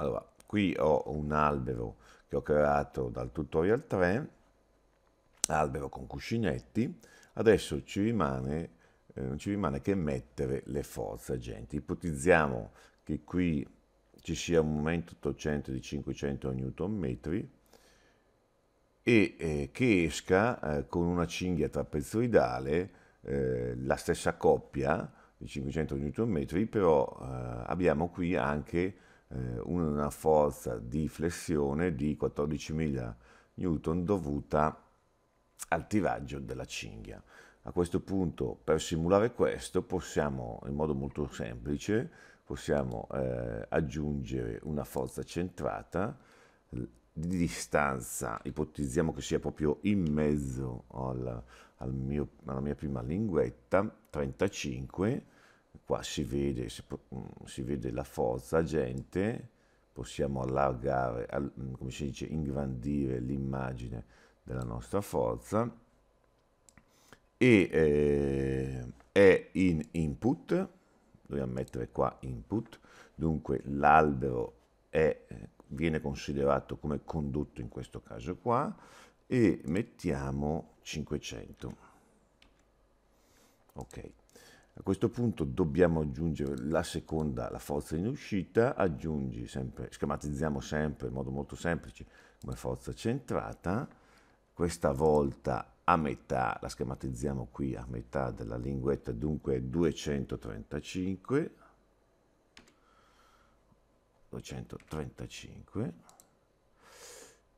Allora, qui ho un albero che ho creato dal tutorial 3, albero con cuscinetti, adesso ci rimane, eh, non ci rimane che mettere le forze agenti. Ipotizziamo che qui ci sia un momento 800 di 500 Nm e eh, che esca eh, con una cinghia trapezoidale eh, la stessa coppia di 500 Nm, però eh, abbiamo qui anche eh, una forza di flessione di 14.000 newton dovuta al tiraggio della cinghia. A questo punto, per simulare questo, possiamo in modo molto semplice possiamo eh, aggiungere una forza centrata di distanza, ipotizziamo che sia proprio in mezzo al, al mio, alla mia prima linguetta, 35, qua si vede, si, mm, si vede la forza agente, possiamo allargare, mm, come si dice, ingrandire l'immagine della nostra forza e eh, è in input, dobbiamo mettere qua input, dunque l'albero è, viene considerato come condotto in questo caso qua e mettiamo 500. Ok. A questo punto dobbiamo aggiungere la seconda, la forza in uscita, aggiungi sempre, schematizziamo sempre in modo molto semplice come forza centrata, questa volta a metà, la schematizziamo qui a metà della linguetta, dunque 235, 235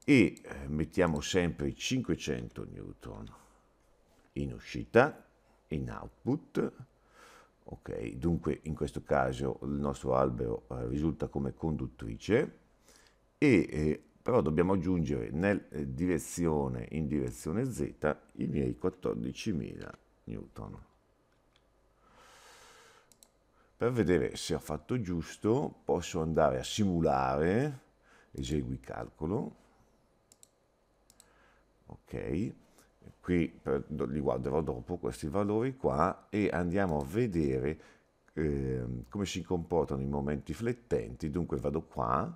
e eh, mettiamo sempre 500 newton in uscita, in output, Okay, dunque in questo caso il nostro albero eh, risulta come conduttrice e eh, però dobbiamo aggiungere nel, eh, direzione, in direzione z i miei 14.000 newton. Per vedere se ho fatto giusto posso andare a simulare, esegui calcolo, ok, qui per, li guarderò dopo questi valori qua e andiamo a vedere eh, come si comportano i momenti flettenti, dunque vado qua,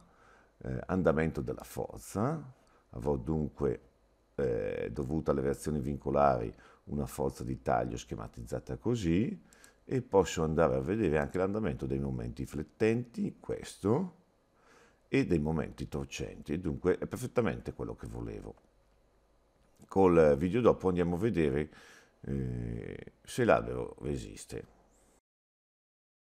eh, andamento della forza, avrò dunque eh, dovuta alle reazioni vincolari una forza di taglio schematizzata così e posso andare a vedere anche l'andamento dei momenti flettenti, questo, e dei momenti torcenti, dunque è perfettamente quello che volevo col video dopo andiamo a vedere eh, se l'albero resiste.